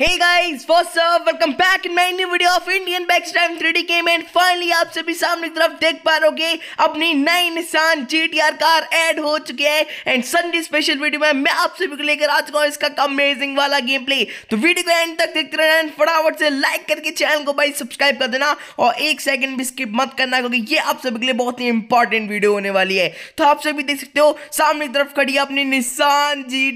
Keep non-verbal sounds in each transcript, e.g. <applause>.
Hey guys, what's up? Welcome back in my new video of Indian bikes 3D game and finally आप सभी सामने तरफ देख पा रहोगे अपनी नई निशान GTR कार ऐड हो चुकी है एंड संडे स्पेशल वीडियो में मैं आप सभी को लेकर आ चुका हूँ इसका अमेजिंग वाला गेम प्ले तो वीडियो को एंड तक देखते रहना एंड फटाफट से लाइक करके चैनल को भाई सब्सक्राइब कर देना और एक सेकंड भी स्किप मत करना क्योंकि ये आप सभी के लिए बहुत ही इंपॉर्टेंट वीडियो होने वाली है तो आप सभी देख सकते हो सामने तरफ खड़ी अपनी निशान जी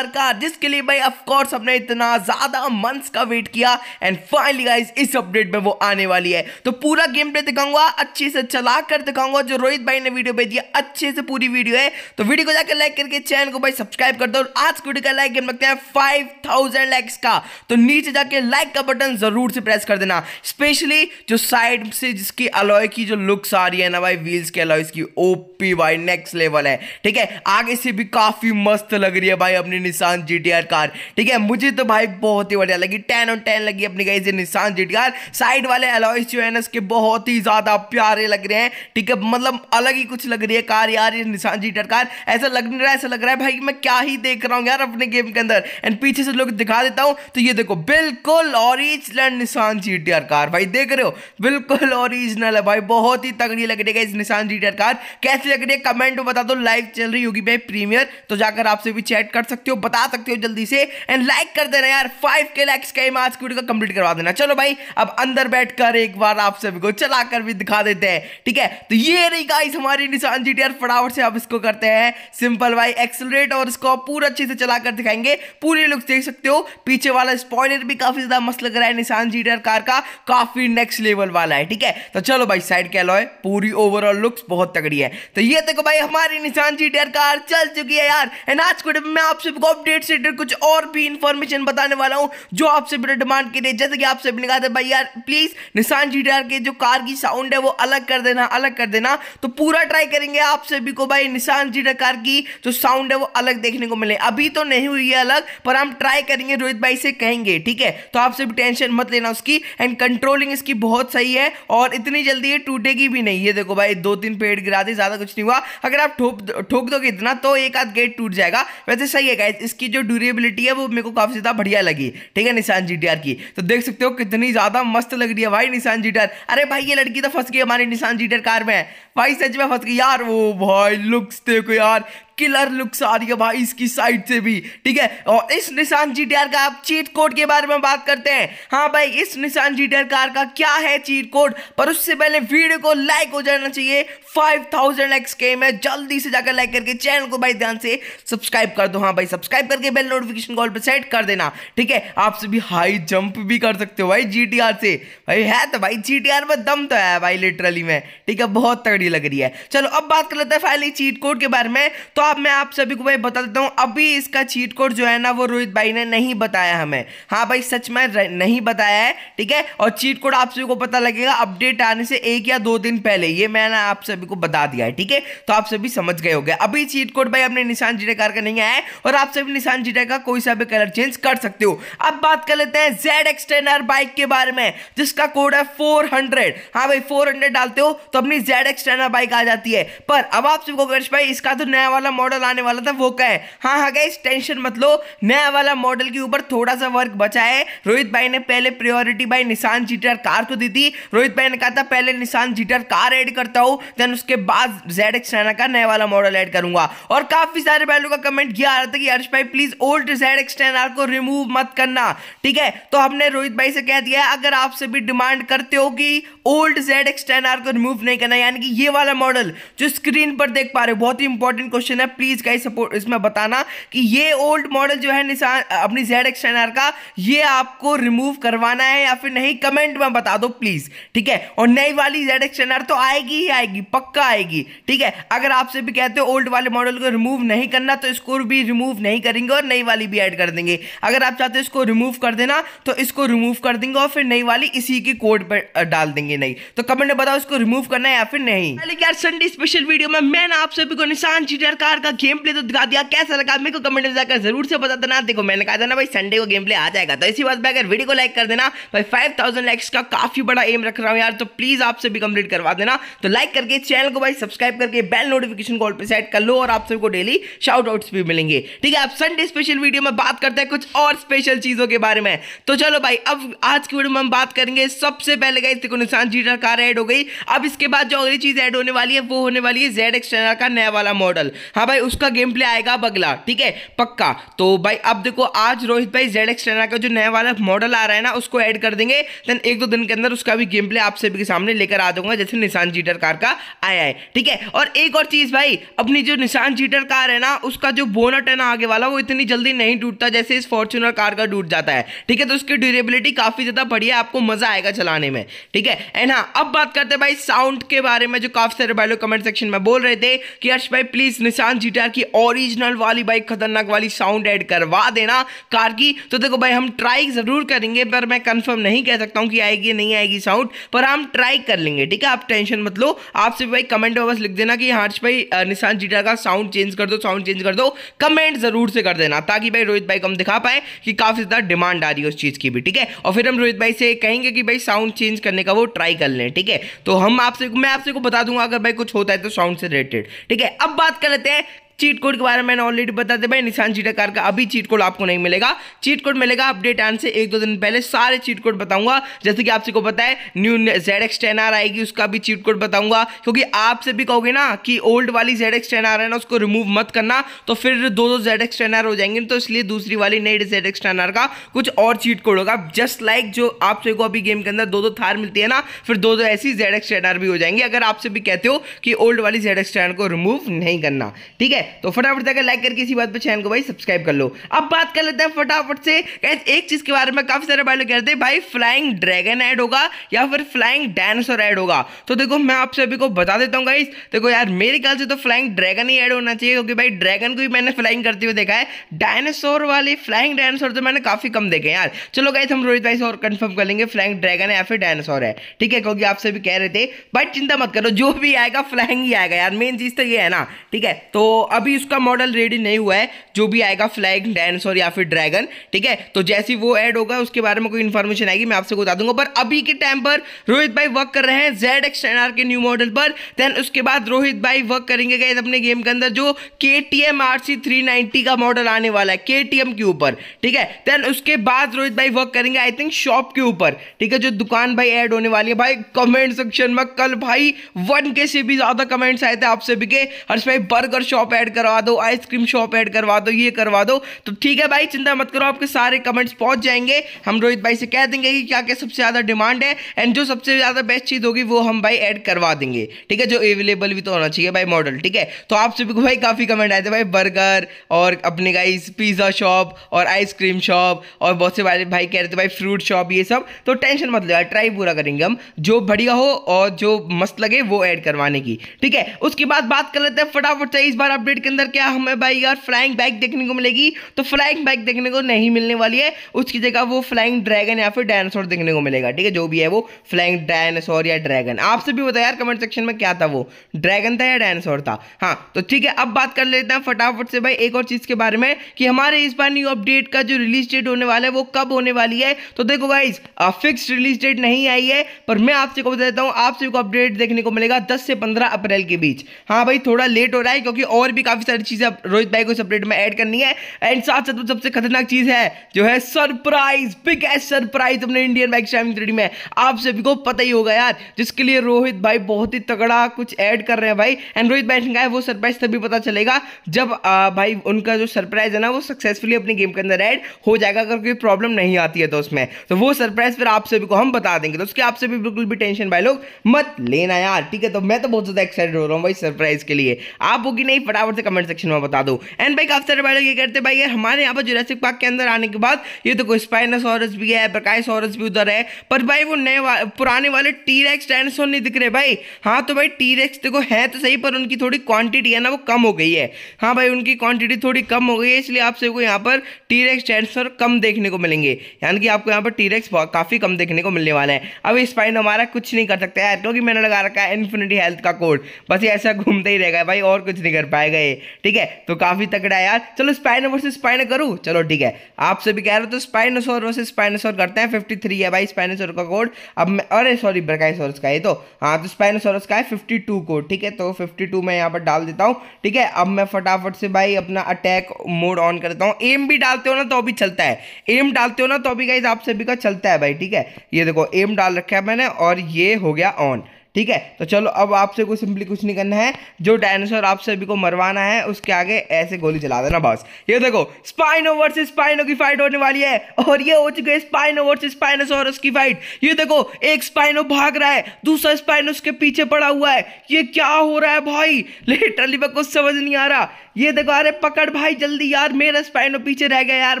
कार जिसके लिए भाई ऑफकोर्स अपने इतना ज्यादा मंथ्स का वेट किया एंड फाइनली गाइस इस अपडेट में वो आने वाली है तो पूरा गेम प्ले दिखाऊंगा अच्छे से चला कर दिखाऊंगा जो रोहित भाई ने वीडियो भेजी अच्छे से पूरी वीडियो है तो वीडियो को जाकर लाइक करके चैनल को भाई सब्सक्राइब कर दो आज वीडियो का लाइक गेम रखते हैं फाइव थाउजेंड लाइक्स का तो नीचे जाके लाइक का बटन जरूर से प्रेस कर देना स्पेशली जो साइड से जिसकी अलॉय की जो लुक्स आ रही है ना भाई व्हील्स के अलॉय की ओपी भाई नेक्स्ट लेवल है ठीक है आगे से भी काफी मस्त लग रही है भाई अपनी निशान जीटीआर कार ठीक है मुझे तो भाई बहुत ही बढ़िया लगी टेन और टेन लगी अपनी गाइज निशान जिटकार साइड वाले अलॉइस जो है ना इसके बहुत ही ज्यादा प्यारे लग रहे हैं ठीक है मतलब अलग ही कुछ लग रही है कार यार ये निशान जीटर कार ऐसा लग नहीं रहा ऐसा लग रहा है भाई मैं क्या ही देख रहा हूँ यार अपने गेम के अंदर एंड पीछे से लोग दिखा देता हूँ तो ये देखो बिल्कुल ऑरिजिनल निशान जी कार भाई देख रहे हो बिल्कुल ओरिजिनल है भाई बहुत ही तगड़ी लग रही है इस निशान जी कार कैसी लग रही है कमेंट बता दो लाइव चल रही होगी भाई प्रीमियर तो जाकर आपसे भी चैट कर सकते हो बता सकते हो जल्दी से एंड लाइक कर देना यार फाइव के लाइक्स का मैच वीडियो का कंप्लीट करवा देना चलो भाई अब अंदर बैठकर एक बार आप सभी को चला कर भी दिखा देते हैं ठीक है तो ये रही गाइस हमारी निशान जी फटाफट से आप इसको करते हैं सिंपल भाई एक्सलरेट और इसको पूरा अच्छे से चला कर दिखाएंगे पूरे लुक देख सकते हो पीछे वाला स्पॉइलर भी काफी ज्यादा मस्त लग रहा है निशान जी कार का काफी नेक्स्ट लेवल वाला है ठीक है तो चलो भाई साइड क्या लॉय पूरी ओवरऑल लुक्स बहुत तगड़ी है तो ये देखो भाई हमारी निशान जी कार चल चुकी है यार एंड आज को मैं आप सबको अपडेट से कुछ और भी इंफॉर्मेशन बताने वाला हूँ जो आपसे वीडियो डिमांड की रही जैसे कि आपसे भी निकालते भाई यार प्लीज़ निशान जी के जो कार की साउंड है वो अलग कर देना अलग कर देना तो पूरा ट्राई करेंगे आप सभी को भाई निशान जी कार की जो साउंड है वो अलग देखने को मिले अभी तो नहीं हुई है अलग पर हम ट्राई करेंगे रोहित भाई से कहेंगे ठीक है तो आपसे भी टेंशन मत लेना उसकी एंड कंट्रोलिंग इसकी बहुत सही है और इतनी जल्दी ये टूटेगी भी नहीं है देखो भाई दो तीन पेड़ गिरा दी ज़्यादा कुछ नहीं हुआ अगर आप ठोक ठोक दोगे इतना तो एक आध गेट टूट जाएगा वैसे सही है इसकी जो ड्यूरेबिलिटी है वो मेरे को काफ़ी ज़्यादा बढ़िया लगी ठीक है निशान जी की तो देख सकते हो कितनी ज़्यादा मस्त लग रही है भाई निशान जी अरे भाई ये लड़की तो फंस गई हमारी निशान जी कार में भाई सच में फंस गई यार वो भाई लुक्स देखो यार किलर लुक्स आ रही है भाई इसकी साइड से भी ठीक है और इस निशान जी का आप चीट कोड के बारे में बात करते हैं हाँ भाई इस निशान जी कार का क्या है चीट कोड पर उससे पहले वीडियो को लाइक हो जाना चाहिए फाइव थाउजेंड एक्स के में जल्दी से जाकर लाइक करके चैनल को भाई ध्यान से सब्सक्राइब कर दो हाँ भाई सब्सक्राइब करके बेल नोटिफिकेशन कॉल पर सेट कर देना ठीक है आप सभी हाई जंप भी कर सकते हो भाई जी से भाई है तो भाई जी में दम तो है भाई लिटरली में ठीक है बहुत तगड़ी लग रही है चलो अब बात कर लेते हैं फाइनली चीट कोड के बारे में तो अब मैं आप सभी को भाई बता देता हूँ अभी इसका चीट कोड जो है ना वो रोहित भाई ने नहीं बताया हमें हाँ भाई सच में नहीं बताया है ठीक है और चीट कोड आप सभी को पता लगेगा अपडेट आने से एक या दो दिन पहले ये मैंने आप सभी को बता दिया है ठीक है तो आप सभी समझ गए हो गए अभी चीट कोड भाई अपने निशान जीटेकार का नहीं आया है और आप सभी निशान का कोई सा भी कलर चेंज कर सकते हो अब बात कर लेते हैं जेड एक्सटेनर बाइक के बारे में जिसका कोड है 400 हाँ भाई 400 डालते हो तो अपनी जेड एक्सटेनर बाइक आ जाती है पर अब आप सबको भाई इसका तो नया वाला मॉडल आने वाला था वो क्या है हाँ हाँ गाइस टेंशन मत लो नया वाला मॉडल के ऊपर थोड़ा सा वर्क बचा है रोहित भाई ने पहले priority by Nissan GTR car को दी थी रोहित भाई ने कहा था पहले निशान जीटर कार एड करता हूँ देन उसके बाद जेड एक्स का नया वाला मॉडल एड करूंगा और काफी सारे बैलों का कमेंट किया आ रहा था कि अर्श भाई प्लीज ओल्ड जेड एक्स को रिमूव मत करना ठीक है तो हमने रोहित भाई से कह दिया अगर आपसे भी डिमांड करते हो कि ओल्ड जेड एक्स को रिमूव नहीं करना यानी कि ये वाला मॉडल जो स्क्रीन पर देख पा रहे हो बहुत ही इंपॉर्टेंट क्वेश्चन है है प्लीज़ गाइस सपोर्ट इसमें बताना कि ये ओल्ड मॉडल जो है निशान अपनी जेड एक्स का ये आपको रिमूव करवाना है या फिर नहीं कमेंट में बता दो प्लीज़ ठीक है और नई वाली जेड एक्स तो आएगी ही आएगी पक्का आएगी ठीक है अगर आपसे भी कहते हो ओल्ड वाले मॉडल को रिमूव नहीं करना तो इसको भी रिमूव नहीं करेंगे और नई वाली भी एड कर देंगे अगर आप चाहते हो इसको रिमूव कर देना तो इसको रिमूव कर देंगे और फिर नई वाली इसी के कोड पर डाल देंगे नहीं तो कमेंट में बताओ इसको रिमूव करना है या फिर नहीं यार संडे स्पेशल वीडियो में मैंने आप सभी को निशान चीटर का प्रकार का गेम प्ले तो दिखा दिया कैसा लगा मेरे को कमेंट में जाकर जरूर से बता देना देखो मैंने कहा था ना भाई संडे को गेम प्ले आ जाएगा तो इसी बात पर अगर वीडियो को लाइक कर देना भाई फाइव थाउजेंड लाइक्स का काफी बड़ा एम रख रहा हूँ यार तो प्लीज आपसे भी कंप्लीट करवा देना तो लाइक करके चैनल को भाई सब्सक्राइब करके बेल नोटिफिकेशन कॉल पर सेट कर लो और आप सबको डेली शाउट आउट्स भी मिलेंगे ठीक है आप संडे स्पेशल वीडियो में बात करते हैं कुछ और स्पेशल चीजों के बारे में तो चलो भाई अब आज की वीडियो में हम बात करेंगे सबसे पहले गए देखो निशान जी कार एड हो गई अब इसके बाद जो अगली चीज एड होने वाली है वो होने वाली है जेड एक्सटेनर का नया वाला मॉडल हाँ भाई उसका गेम प्ले आएगा बगला ठीक है पक्का तो भाई अब देखो आज रोहित भाई जेड एक्स का जो नया वाला मॉडल आ रहा है ना उसको ऐड कर देंगे देन एक दो दिन के अंदर उसका भी गेम प्ले आप सभी के सामने लेकर आ दूंगा जैसे निशान जीटर कार का आया है ठीक है और एक और चीज़ भाई अपनी जो निशान जीटर कार है ना उसका जो बोनट है ना आगे वाला वो इतनी जल्दी नहीं टूटता जैसे इस फॉर्चुनर कार का टूट जाता है ठीक है तो उसकी ड्यूरेबिलिटी काफ़ी ज़्यादा बढ़िया आपको मज़ा आएगा चलाने में ठीक है एंड हाँ अब बात करते हैं भाई साउंड के बारे में जो काफ़ी सारे भाई लोग कमेंट सेक्शन में बोल रहे थे कि अर्ष भाई प्लीज़ निशान निशान जी की ओरिजिनल वाली बाइक खतरनाक वाली साउंड ऐड करवा देना कार की तो देखो भाई हम ट्राई ज़रूर करेंगे पर मैं कंफर्म नहीं कह सकता हूँ कि आएगी नहीं आएगी साउंड पर हम ट्राई कर लेंगे ठीक है आप टेंशन मत लो आपसे भाई कमेंट में बस लिख देना कि हार्ष भाई निशान जीटा का साउंड चेंज कर दो साउंड चेंज कर दो कमेंट ज़रूर से कर देना ताकि भाई रोहित भाई को हम दिखा पाए कि काफ़ी ज़्यादा डिमांड आ रही है उस चीज़ की भी ठीक है और फिर हम रोहित भाई से कहेंगे कि भाई साउंड चेंज करने का वो ट्राई कर लें ठीक है तो हम आपसे मैं आपसे को बता दूंगा अगर भाई कुछ होता है तो साउंड से रिलेटेड ठीक है अब बात कर लेते हैं चीट कोड के बारे में मैंने ऑलरेडी बता दिया भाई निशान कार का अभी चीट कोड आपको नहीं मिलेगा चीट कोड मिलेगा अपडेट आने से एक दो दिन पहले सारे चीट कोड बताऊंगा जैसे कि आपसे को पता है new Z X ten R आएगी उसका भी चीट कोड बताऊंगा क्योंकि आपसे भी कहोगे ना कि ओल्ड वाली जेड एक्स टेन आर है ना उसको रिमूव मत करना तो फिर दो दो जेड एक्स टेन आर हो जाएंगे तो इसलिए दूसरी वाली नई जेड एक्स टेन आर का कुछ और चीट कोड होगा जस्ट लाइक जो आपसे को अभी गेम के अंदर दो दो थार मिलती है ना फिर दो दो ऐसी जेड एक्स टेन आर भी हो जाएंगे अगर आपसे भी कहते हो कि ओल्ड वाली जेड एक्स टेन को रिमूव नहीं करना ठीक है तो फटाफट जाकर लाइक करके इसी बात पर चैनल को भाई सब्सक्राइब कर लो अब बात कर लेते हैं फटाफट से कैसे एक चीज के बारे में काफी सारे भाई लोग कहते हैं भाई फ्लाइंग ड्रैगन ऐड होगा या फिर फ्लाइंग डायनासोर ऐड होगा तो देखो मैं आप सभी को बता देता हूँ गाइस देखो यार मेरे ख्याल से तो फ्लाइंग ड्रैगन ही ऐड होना चाहिए क्योंकि भाई ड्रैगन को भी मैंने फ्लाइंग करते हुए देखा है डायनासोर वाले फ्लाइंग डायनासोर तो मैंने काफी कम देखे यार चलो गाइस हम रोहित भाई से और कंफर्म कर लेंगे फ्लाइंग ड्रैगन या फिर डायनासोर है ठीक है क्योंकि आप सभी कह रहे थे भाई चिंता मत करो जो भी आएगा फ्लाइंग ही आएगा यार मेन चीज तो ये है ना ठीक है तो अभी उसका मॉडल रेडी नहीं हुआ है जो भी आएगा फ्लैग डायनासोर या फिर ड्रैगन ठीक है तो जैसे वो ऐड होगा उसके बारे में कोई इन्फॉर्मेशन आएगी मैं आपसे बता दूंगा पर अभी के टाइम पर रोहित भाई वर्क कर रहे हैं जेड एक्स के न्यू मॉडल पर देन उसके बाद रोहित भाई वर्क करेंगे गए अपने गेम के अंदर जो K T M R C three ninety का मॉडल आने वाला है के टी एम के ऊपर ठीक है देन उसके बाद रोहित भाई वर्क करेंगे आई थिंक शॉप के ऊपर ठीक है जो दुकान भाई ऐड होने वाली है भाई कमेंट सेक्शन में कल भाई वन के से भी ज्यादा कमेंट्स आए थे आपसे भी के हर्ष भाई बर्गर शॉप ऐड ऐड करवा दो आइसक्रीम शॉप ऐड करवा दो ये करवा दो तो ठीक है भाई चिंता मत करो आपके सारे कमेंट्स पहुंच जाएंगे हम रोहित भाई से कह देंगे कि क्या क्या सबसे ज़्यादा डिमांड है एंड जो सबसे ज़्यादा बेस्ट चीज़ होगी वो हम भाई ऐड करवा देंगे ठीक है जो अवेलेबल भी तो होना चाहिए भाई मॉडल ठीक है तो आप सभी को भाई काफ़ी कमेंट आए थे भाई बर्गर और अपने गाइस पिज़्ज़ा शॉप और आइसक्रीम शॉप और बहुत से वाले भाई कह रहे थे भाई फ्रूट शॉप ये सब तो टेंशन मत लगा ट्राई पूरा करेंगे हम जो बढ़िया हो और जो मस्त लगे वो ऐड करवाने की ठीक है उसके बाद बात कर लेते हैं फटाफट से इस बार अपडेट सेगमेंट के अंदर क्या हमें भाई यार फ्लाइंग बाइक देखने को मिलेगी तो फ्लाइंग बाइक देखने को नहीं मिलने वाली है उसकी जगह वो फ्लाइंग ड्रैगन या फिर डायनासोर देखने को मिलेगा ठीक है जो भी है वो फ्लाइंग डायनासोर या ड्रैगन आपसे भी बताया यार कमेंट सेक्शन में क्या था वो ड्रैगन था या डायनासोर था हाँ तो ठीक है अब बात कर लेते हैं फटाफट से भाई एक और चीज़ के बारे में कि हमारे इस बार न्यू अपडेट का जो रिलीज डेट होने वाला है वो कब होने वाली है तो देखो गाइज फिक्स रिलीज डेट नहीं आई है पर मैं आपसे को बता देता हूँ आपसे को अपडेट देखने को मिलेगा दस से पंद्रह अप्रैल के बीच हाँ भाई थोड़ा लेट हो रहा है क्योंकि और भी काफ़ी सारी चीज़ें रोहित भाई को इस अपडेट में ऐड करनी है एंड साथ साथ सबसे खतरनाक चीज़ है जो है सरप्राइज बिगेस्ट सरप्राइज अपने इंडियन बाइक स्टैमिंग थ्री में आप सभी को पता ही होगा यार जिसके लिए रोहित भाई बहुत ही तगड़ा कुछ ऐड कर रहे हैं भाई एंड रोहित भाई ने है वो सरप्राइज तभी पता चलेगा जब आ, भाई उनका जो सरप्राइज है ना वो सक्सेसफुली अपने गेम के अंदर ऐड हो जाएगा अगर कोई प्रॉब्लम नहीं आती है तो उसमें तो वो सरप्राइज फिर आप सभी को हम बता देंगे तो उसके आप सभी बिल्कुल भी टेंशन भाई लोग मत लेना यार ठीक है तो मैं तो बहुत ज़्यादा एक्साइटेड हो रहा हूँ भाई सरप्राइज के लिए आप होगी नहीं फटाफट फटाफट से कमेंट सेक्शन में बता दो एंड भाई काफी सारे भाई ये करते भाई यार हमारे यहाँ पर जुरासिक पार्क के अंदर आने के बाद ये तो देखो स्पाइनासोरस भी है प्रकाशोरस भी उधर है पर भाई वो नए वा, पुराने वाले टी रेक्स डायनासोर नहीं दिख रहे भाई हाँ तो भाई टी रेक्स देखो है तो सही पर उनकी थोड़ी क्वांटिटी है ना वो कम हो गई है हाँ भाई उनकी क्वांटिटी थोड़ी कम हो गई है इसलिए आप सबको यहाँ पर टी रेक्स डायनासोर कम देखने को मिलेंगे यानी कि आपको यहाँ पर टी रेक्स काफ़ी कम देखने को मिलने वाला है अब स्पाइन हमारा कुछ नहीं कर सकता है क्योंकि मैंने लगा रखा है इन्फिनिटी हेल्थ का कोड बस ये ऐसा घूमते ही रहेगा भाई और कुछ नहीं कर पाएगा गए ठीक है तो काफ़ी तगड़ा यार चलो स्पाइन वर्सेज स्पाइन करूँ चलो ठीक है आपसे भी कह रहे हो तो स्पाइनोसोर वर्सेज स्पाइनोसोर करते हैं फिफ्टी थ्री है भाई स्पाइनोसोर का कोड अब मैं अरे सॉरी ब्रकाइसोरस का है तो हाँ तो स्पाइनोसोरस का है फिफ्टी टू कोड ठीक है तो फिफ्टी टू मैं यहाँ पर डाल देता हूँ ठीक है अब मैं फटाफट से भाई अपना अटैक मोड ऑन कर देता हूँ एम भी डालते हो ना तो अभी चलता है एम डालते हो ना तो अभी गाइज आप सभी का चलता है भाई ठीक है ये देखो एम डाल रखा है मैंने और ये हो गया ऑन ठीक है तो चलो अब आपसे कोई सिंपली कुछ नहीं करना है जो डायनासोर आप सभी को मरवाना है उसके आगे ऐसे गोली चला देना बस ये देखो स्पाइनो वर्सेस स्पाइनो की फाइट होने वाली है और ये हो चुकी है स्पाइनो वर्सेस स्पाइनोसोर की फाइट ये देखो एक स्पाइनो भाग रहा है दूसरा स्पाइनो उसके पीछे पड़ा हुआ है ये क्या हो रहा है भाई लिटरली मैं कुछ समझ नहीं आ रहा ये देखो अरे पकड़ भाई जल्दी यार मेरा स्पाइनो पीछे रह गया यार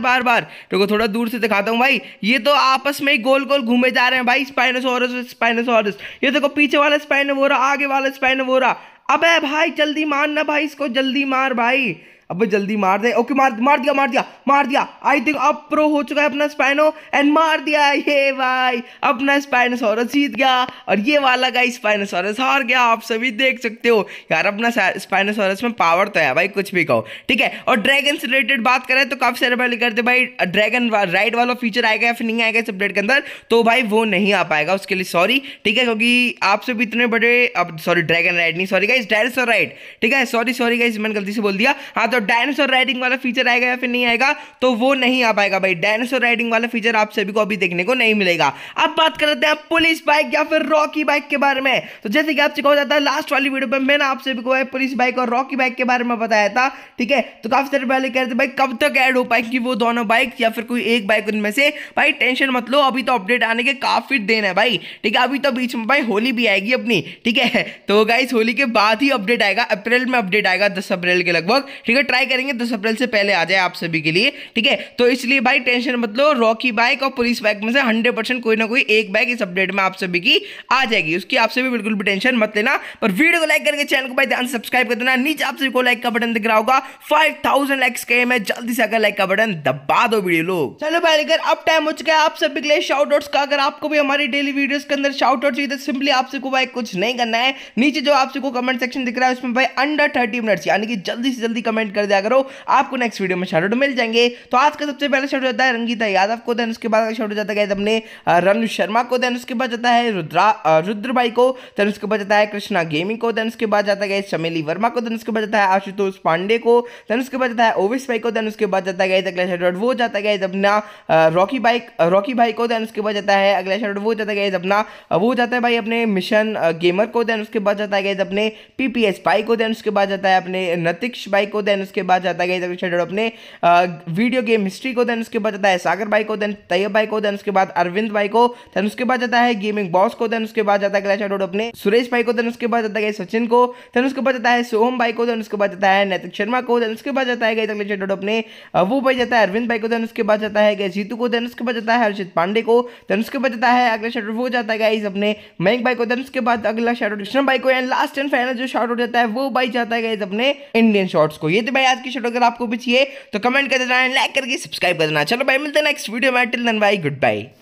बार बार देखो थोड़ा दूर से दिखाता हूँ भाई ये तो आपस में ही गोल गोल घूमे जा रहे हैं भाई स्पाइनोसोरस स्पाइनोसोरस ये देखो पीछे वाला स्पैन हो रहा आगे वाला स्पैन हो रहा अबे भाई जल्दी मार ना भाई इसको जल्दी मार भाई अब जल्दी मार दे ओके मार मार दिया मार दिया मार दिया आई थिंक अब प्रो हो चुका है अपना स्पाइनो एंड मार दिया ये भाई अपना स्पाइनोसॉरस जीत गया और ये वाला का स्पाइनोसॉरस हार गया आप सभी देख सकते हो यार अपना स्पाइनोसॉरस में पावर तो है भाई कुछ भी कहो ठीक है और ड्रैगन से रिलेटेड बात करें तो काफ़ी सारे पहले करते भाई ड्रैगन राइड वाला फीचर आएगा या फिर नहीं आएगा इस अपडेट के अंदर तो भाई वो नहीं आ पाएगा उसके लिए सॉरी ठीक है क्योंकि आप सब इतने बड़े अब सॉरी ड्रैगन राइड नहीं सॉरी गाइज डायरेसर राइड ठीक है सॉरी सॉरी गाइज मैंने गलती से बोल दिया हाँ तो मतलब डायनासोर राइडिंग वाला फीचर आएगा या फिर नहीं आएगा तो वो नहीं आ पाएगा भाई डायनासोर राइडिंग वाला फीचर आप सभी को अभी देखने को नहीं मिलेगा अब बात कर लेते हैं पुलिस बाइक या फिर रॉकी बाइक के बारे में तो जैसे कि आपसे कहा जाता है लास्ट वाली वीडियो पर मैंने आप सभी को पुलिस बाइक और रॉकी बाइक के बारे में बताया था ठीक है तो काफी सारे पहले कह रहे थे भाई कब तक ऐड हो पाएगी वो दोनों बाइक या फिर कोई एक बाइक उनमें से भाई टेंशन मत लो अभी तो अपडेट आने के काफी दिन है भाई ठीक है अभी तो बीच में भाई होली भी आएगी अपनी ठीक है <laughs> तो गाइस होली के बाद ही अपडेट आएगा अप्रैल में अपडेट आएगा दस अप्रैल के लगभग ठीक है ट्राई करेंगे दस अप्रैल से पहले आ जाए आप सभी के लिए ठीक है तो इसलिए भाई टेंशन मतलब रॉकी बाइक और पुलिस बाइक में से हंड्रेड कोई ना कोई एक बाइक इस अपडेट में आप सभी की आ जाएगी उसकी आप सभी बिल्कुल भी टेंशन मत लेना पर वीडियो को लाइक करके चैनल को भाई ध्यान सब्सक्राइब कर देना नीचे आप सभी को लाइक का बटन दिख रहा होगा फाइव थाउजेंड लाइक्स का एम जल्दी से अगर लाइक का बटन दबा दो वीडियो लोग चलो भाई अगर अब टाइम हो चुका है आप सभी के लिए शॉर्ट आउट्स का अगर आपको भी हमारी डेली वीडियोस के अंदर शॉर्ट आउट चाहिए तो सिंपली आप सबको भाई कुछ नहीं करना है नीचे जो आप सबको कमेंट सेक्शन दिख रहा है उसमें भाई अंडर थर्टी मिनट्स यानी कि जल्दी से जल्दी कमेंट कर दिया करो आपको नेक्स्ट वीडियो में शार्ट मिल जाएंगे तो आज का सबसे पहले शॉर्ट जाता है रंगीता यादव को देन उसके बाद शॉट जाता है अपने रनु शर्मा को देन उसके बाद जाता है रुद्रा रुद्र भाई को देन उसके बाद जाता है कृष्णा गेमिंग को देन उसके बाद जाता है चमेली वर्मा को देन उसके बाद जाता है आशुतोष पांडे को देन उसके बाद जाता है ओविश भाई को देन उसके बाद जाता है अगला शॉर्ट वो जाता है अपना रॉकी बाइक रॉकी भाई को देन उसके बाद जाता है अगला शॉर्ट वो जाता है अपना वो जाता है भाई अपने मिशन गेमर को देन उसके बाद जाता है अपने पीपीएस भाई को देन उसके बाद जाता है अपने नतिक्ष भाई को देन उसके बाद जाता है गाइस शेडर अपने वीडियो गेम हिस्ट्री को देन उसके बाद जाता है सागर भाई को देन तैयब भाई को देन उसके बाद अरविंद भाई को देन उसके बाद जाता है गेमिंग बॉस को देन उसके बाद जाता है क्लैश आउट अपने सुरेश भाई को देन उसके बाद जाता है सचिन को देन उसके बाद जाता है सोहम भाई को देन उसके बाद जाता है नैतिक शर्मा को देन उसके बाद जाता है गाइस क्लैश आउट अपने वो भाई जाता है अरविंद भाई को देन उसके बाद जाता है गाइस जीतू को देन उसके बाद जाता है हर्षित पांडे को देन उसके बाद जाता है अगला शॉट वो जाता है गाइस अपने मयंक भाई को देन उसके बाद अगला शॉट कृष्ण भाई को एंड लास्ट एंड फाइनल जो शॉट हो जाता है वो भाई जाता है गाइस अपने इंडियन शॉर्ट्स को ये थे तो भाई आज की शॉट अगर आपको भी चाहिए तो कमेंट कर देना लाइक करके सब्सक्राइब कर देना चलो भाई मिलते हैं नेक्स्ट वीडियो में till then bye good bye